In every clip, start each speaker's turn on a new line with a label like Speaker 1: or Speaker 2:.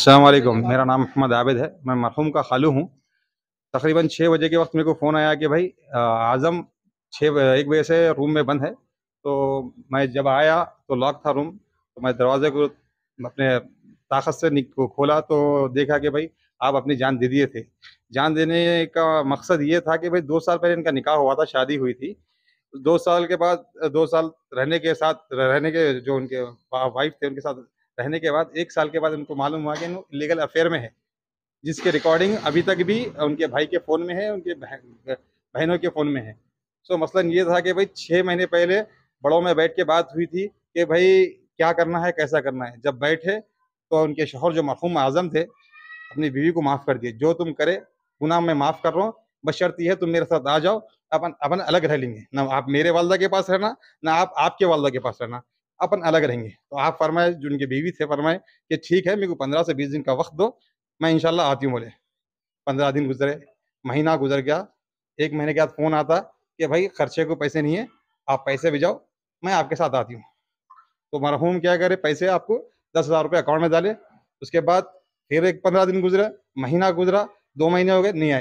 Speaker 1: सलामकुम मेरा नाम अहमद आबिद है मैं मरहूम का खालू हूँ तकरीबन छः बजे के वक्त मेरे को फ़ोन आया कि भाई आज़म छः एक बजे से रूम में बंद है तो मैं जब आया तो लॉक था रूम तो मैं दरवाज़े को अपने ताकत से खोला तो देखा कि भाई आप अपनी जान दे दिए थे जान देने का मकसद ये था कि भाई दो साल पहले इनका निकाह हुआ था शादी हुई थी दो साल के बाद दो साल रहने के साथ रहने के जो उनके वाइफ थे उनके साथ रहने के बाद एक साल के बाद उनको मालूम हुआ कि इलीगल अफेयर में है जिसके रिकॉर्डिंग अभी तक भी उनके भाई के फ़ोन में है उनके बहनों के फ़ोन में है सो so, मसलन ये था कि भाई छः महीने पहले बड़ों में बैठ के बात हुई थी कि भाई क्या करना है कैसा करना है जब बैठे तो उनके शोहर जो मरहूम आज़म थे अपनी बीवी को माफ़ कर दिए जो तुम करे गुना मैं माफ़ कर रहा हूँ बस बशर्ती है तुम मेरे साथ आ जाओ अपन अपन अलग रह लेंगे ना आप मेरे वालदा के पास रहना ना आप आपके वालदा के पास रहना अपन अलग रहेंगे तो आप फरमाए जो उनके बीवी थे फरमाए कि ठीक है मेरे को पंद्रह से बीस दिन का वक्त दो मैं इनशाला आती हूँ बोले पंद्रह दिन गुजरे महीना गुजर गया एक महीने के बाद फ़ोन आता कि भाई खर्चे को पैसे नहीं है आप पैसे भिजाओ मैं आपके साथ आती हूँ तो मरहूम क्या करे पैसे आपको दस हज़ार रुपये अकाउंट में डाले उसके बाद फिर एक पंद्रह दिन गुजरा महीना गुजरा दो महीने हो गए नहीं आए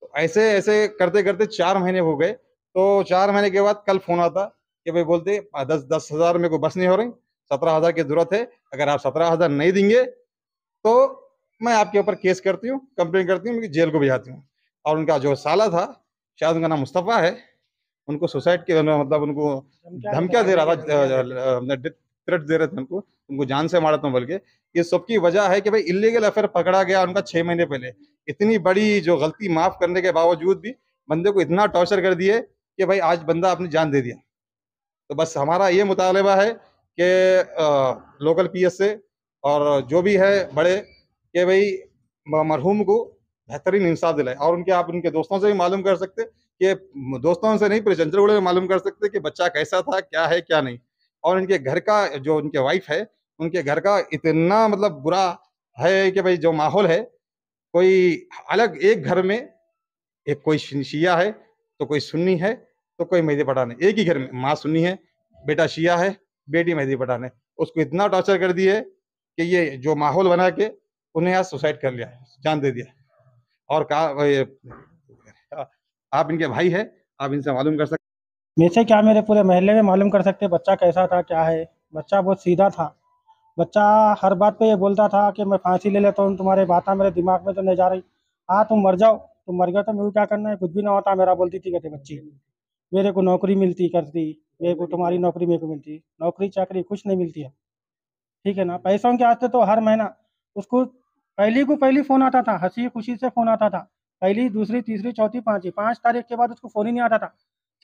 Speaker 1: तो ऐसे ऐसे करते करते चार महीने हो गए तो चार महीने के बाद कल फ़ोन आता कि भाई बोलते हाँ, दस दस हजार में कोई बस नहीं हो रही सत्रह हजार की जरूरत है अगर आप सत्रह हजार नहीं देंगे तो मैं आपके ऊपर केस करती हूँ कंप्लेन करती हूँ जेल को भेजाती हूँ और उनका जो साला था शायद उनका नाम मुस्तफ़ा है उनको सुसाइड के मतलब, मतलब उनको धमकिया दे रहा था थ्रेट दे रहे थे उनको उनको जान से मारा था बोल के ये सबकी वजह है कि भाई इलीगल अफेयर पकड़ा गया उनका छः महीने पहले इतनी बड़ी जो गलती माफ़ करने के बावजूद भी बंदे को इतना टॉर्चर कर दिए कि भाई आज बंदा अपनी जान दे दिया तो बस हमारा ये मुतालबा है कि लोकल पी एस से और जो भी है बड़े कि भाई मरहूम को बेहतरीन इंसाफ दिलाए और उनके आप उनके दोस्तों से भी मालूम कर सकते कि दोस्तों से नहीं पूरे जंजरगुड़े में मालूम कर सकते कि बच्चा कैसा था क्या है क्या नहीं और इनके घर का जो उनके वाइफ है उनके घर का इतना मतलब बुरा है कि भाई जो माहौल है कोई अलग एक घर में एक कोई शिया है तो कोई सुन्नी है तो कोई मेहदी पटाने एक ही घर में माँ सुनी है बेटा शिया है बेटी मेहदी पटाने उसको इतना टॉर्चर कर दिए कि ये जो माहौल बना के उन्हें आज सुसाइड कर लिया जान दे दिया और कहा आप इनके भाई है आप इनसे मालूम कर सकते
Speaker 2: मेरे क्या मेरे पूरे महल्ले में मालूम कर सकते बच्चा कैसा था क्या है बच्चा बहुत सीधा था बच्चा हर बात पे ये बोलता था कि मैं फांसी ले लेता हूँ तुम्हारे बात मेरे दिमाग में तो नहीं जा रही हाँ तुम मर जाओ तुम मर गए तो मेरे क्या करना है कुछ भी ना होता मेरा बोलती थी कहते बच्ची मेरे को नौकरी मिलती करती मेरे को तुम्हारी नौकरी मेरे को मिलती नौकरी चाकरी कुछ नहीं मिलती है ठीक है ना पैसों के आते तो हर महीना उसको पहली को पहली फ़ोन आता था हंसी खुशी से फ़ोन आता था पहली दूसरी तीसरी चौथी पाँचवीं पाँच तारीख के बाद उसको फ़ोन ही नहीं आता था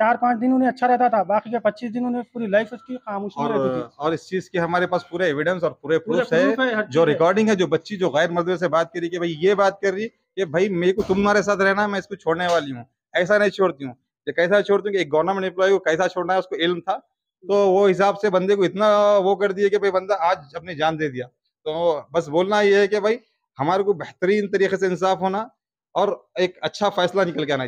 Speaker 2: चार पाँच दिन उन्हें अच्छा रहता था बाकी के पच्चीस दिन उन्हें पूरी लाइफ उसकी खामोशी और,
Speaker 1: और इस चीज़ के हमारे पास पूरे एविडेंस और पूरे प्रूफ है, है जो रिकॉर्डिंग है जो बच्ची जो गैर मजदूर से बात करी कि भाई ये बात कर रही कि भाई मेरे को तुम्हारे साथ रहना मैं इसको छोड़ने वाली हूँ ऐसा नहीं छोड़ती हूँ कि कैसा छोड़ दूंगी एक गवर्नमेंट एम्प्लॉय को कैसा छोड़ना है उसको इल्म था तो वो हिसाब से बंदे को इतना वो कर दिया कि भाई बंदा आज अपनी जान दे दिया तो बस बोलना ये है कि भाई हमारे को बेहतरीन तरीके से इंसाफ होना और एक अच्छा फैसला निकल के आना